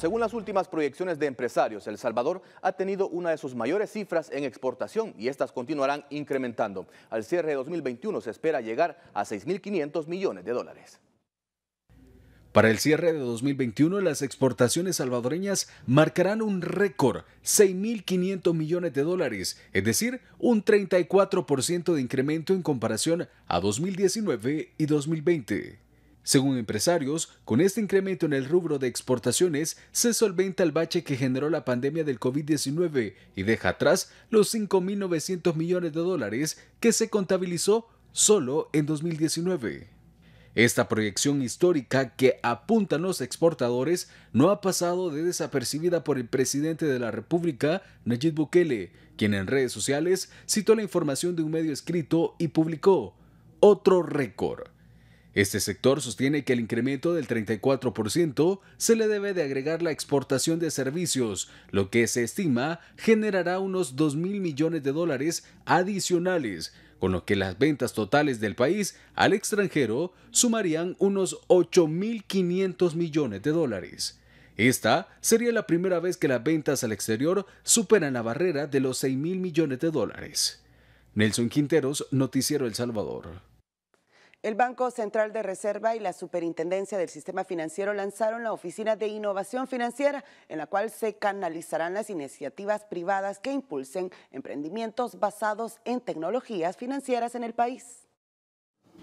Según las últimas proyecciones de empresarios, El Salvador ha tenido una de sus mayores cifras en exportación y estas continuarán incrementando. Al cierre de 2021 se espera llegar a 6.500 millones de dólares. Para el cierre de 2021, las exportaciones salvadoreñas marcarán un récord, 6.500 millones de dólares, es decir, un 34% de incremento en comparación a 2019 y 2020. Según empresarios, con este incremento en el rubro de exportaciones se solventa el bache que generó la pandemia del COVID-19 y deja atrás los 5.900 millones de dólares que se contabilizó solo en 2019. Esta proyección histórica que apuntan los exportadores no ha pasado de desapercibida por el presidente de la República, Nayib Bukele, quien en redes sociales citó la información de un medio escrito y publicó otro récord este sector sostiene que el incremento del 34% se le debe de agregar la exportación de servicios, lo que se estima generará unos 2 mil millones de dólares adicionales, con lo que las ventas totales del país al extranjero sumarían unos 8.500 millones de dólares. Esta sería la primera vez que las ventas al exterior superan la barrera de los 6 mil millones de dólares. Nelson Quinteros, Noticiero El Salvador. El Banco Central de Reserva y la Superintendencia del Sistema Financiero lanzaron la Oficina de Innovación Financiera, en la cual se canalizarán las iniciativas privadas que impulsen emprendimientos basados en tecnologías financieras en el país.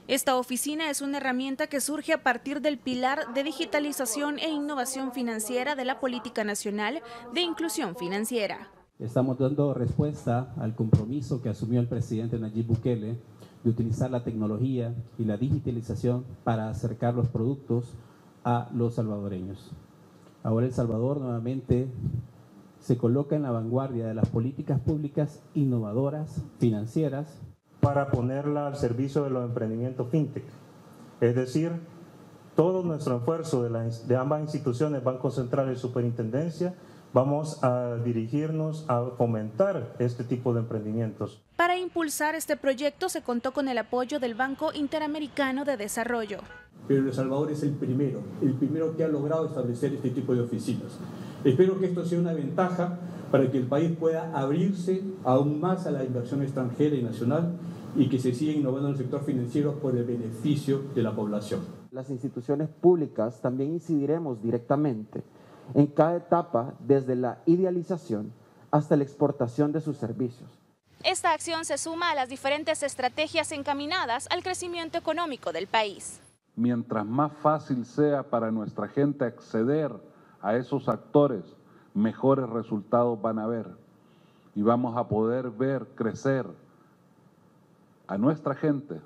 Esta oficina es una herramienta que surge a partir del pilar de digitalización e innovación financiera de la Política Nacional de Inclusión Financiera. Estamos dando respuesta al compromiso que asumió el presidente Nayib Bukele de utilizar la tecnología y la digitalización para acercar los productos a los salvadoreños. Ahora El Salvador nuevamente se coloca en la vanguardia de las políticas públicas innovadoras, financieras. Para ponerla al servicio de los emprendimientos fintech. Es decir, todo nuestro esfuerzo de, de ambas instituciones, Banco Central y Superintendencia, vamos a dirigirnos a fomentar este tipo de emprendimientos. Para impulsar este proyecto se contó con el apoyo del Banco Interamericano de Desarrollo. Pero El Salvador es el primero, el primero que ha logrado establecer este tipo de oficinas. Espero que esto sea una ventaja para que el país pueda abrirse aún más a la inversión extranjera y nacional y que se siga innovando en el sector financiero por el beneficio de la población. Las instituciones públicas también incidiremos directamente en cada etapa, desde la idealización hasta la exportación de sus servicios. Esta acción se suma a las diferentes estrategias encaminadas al crecimiento económico del país. Mientras más fácil sea para nuestra gente acceder a esos actores, mejores resultados van a haber. y vamos a poder ver crecer a nuestra gente,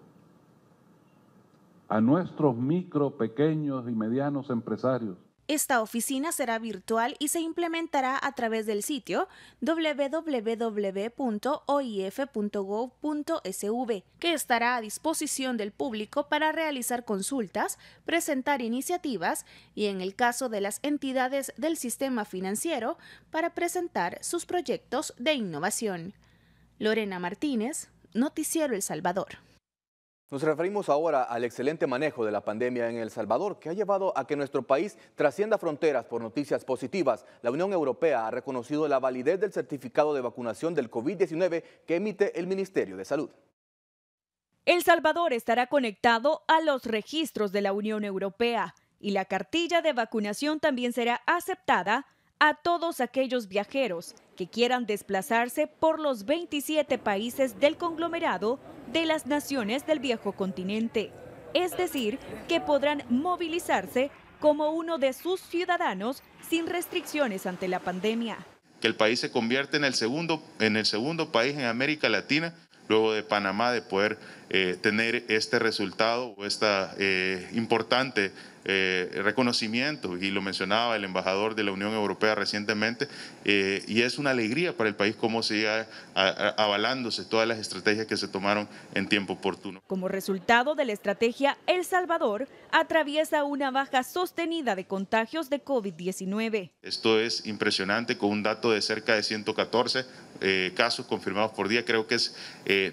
a nuestros micro, pequeños y medianos empresarios. Esta oficina será virtual y se implementará a través del sitio www.oif.gov.sv, que estará a disposición del público para realizar consultas, presentar iniciativas y, en el caso de las entidades del sistema financiero, para presentar sus proyectos de innovación. Lorena Martínez, Noticiero El Salvador. Nos referimos ahora al excelente manejo de la pandemia en El Salvador, que ha llevado a que nuestro país trascienda fronteras por noticias positivas. La Unión Europea ha reconocido la validez del certificado de vacunación del COVID-19 que emite el Ministerio de Salud. El Salvador estará conectado a los registros de la Unión Europea y la cartilla de vacunación también será aceptada a todos aquellos viajeros que quieran desplazarse por los 27 países del conglomerado de las naciones del viejo continente. Es decir, que podrán movilizarse como uno de sus ciudadanos sin restricciones ante la pandemia. Que el país se convierte en el segundo, en el segundo país en América Latina, luego de Panamá, de poder eh, tener este resultado o este importante eh, reconocimiento, y lo mencionaba el embajador de la Unión Europea recientemente, y es una alegría para el país cómo sigue avalándose todas las estrategias que se tomaron en tiempo oportuno. Como resultado de la estrategia, El Salvador atraviesa una baja sostenida de contagios de COVID-19. Esto es impresionante, con un dato de cerca de 114 casos confirmados por día, creo que es,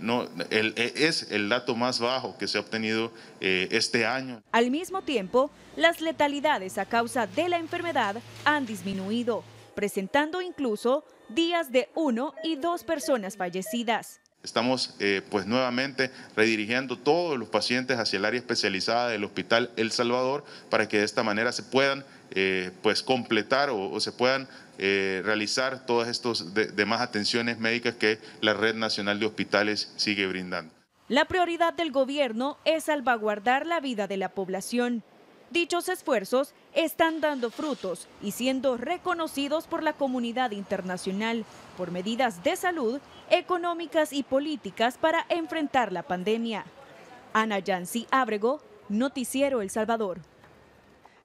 no, e, es el dato más bajo que se ha obtenido eh, este año. Al mismo tiempo, las letalidades a causa de la enfermedad han disminuido, presentando incluso días de uno y dos personas fallecidas. Estamos eh, pues nuevamente redirigiendo todos los pacientes hacia el área especializada del Hospital El Salvador para que de esta manera se puedan eh, pues completar o, se puedan realizar todas estas demás atenciones médicas que la Red Nacional de Hospitales sigue brindando. La prioridad del gobierno es salvaguardar la vida de la población. Dichos esfuerzos están dando frutos y siendo reconocidos por la comunidad internacional por medidas de salud, económicas y políticas para enfrentar la pandemia. Ana Yancy Ábrego, Noticiero El Salvador.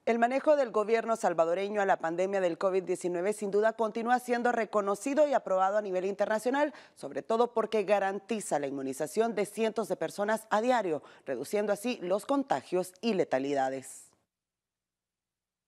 El manejo del gobierno salvadoreño a la pandemia del COVID-19 sin duda continúa siendo reconocido y aprobado a nivel internacional, sobre todo porque garantiza la inmunización de cientos de personas a diario, reduciendo así los contagios y letalidades.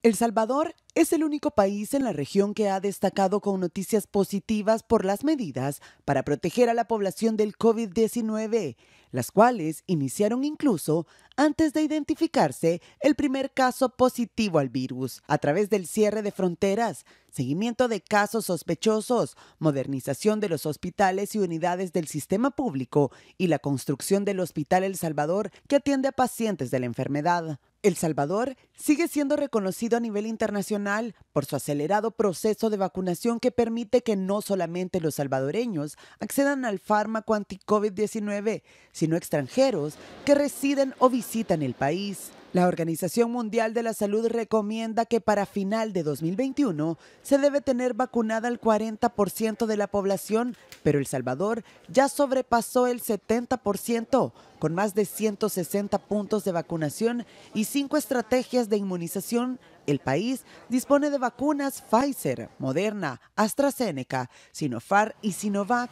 El Salvador es el único país en la región que ha destacado con noticias positivas por las medidas para proteger a la población del COVID-19, las cuales iniciaron incluso antes de identificarse el primer caso positivo al virus, a través del cierre de fronteras, seguimiento de casos sospechosos, modernización de los hospitales y unidades del sistema público y la construcción del Hospital El Salvador que atiende a pacientes de la enfermedad. El Salvador sigue siendo reconocido a nivel internacional por su acelerado proceso de vacunación que permite que no solamente los salvadoreños accedan al fármaco anti-COVID-19, sino extranjeros que residen o visitan el país. La Organización Mundial de la Salud recomienda que para final de 2021 se debe tener vacunada al 40% de la población, pero El Salvador ya sobrepasó el 70% con más de 160 puntos de vacunación y cinco estrategias de inmunización el país dispone de vacunas Pfizer, Moderna, AstraZeneca, Sinopharm y Sinovac.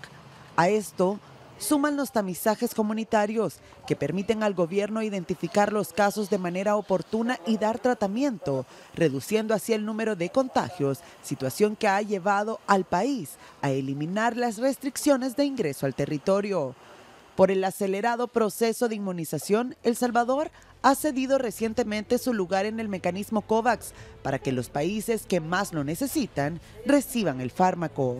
A esto suman los tamizajes comunitarios que permiten al gobierno identificar los casos de manera oportuna y dar tratamiento, reduciendo así el número de contagios, situación que ha llevado al país a eliminar las restricciones de ingreso al territorio. Por el acelerado proceso de inmunización, El Salvador ha cedido recientemente su lugar en el mecanismo COVAX para que los países que más lo necesitan reciban el fármaco.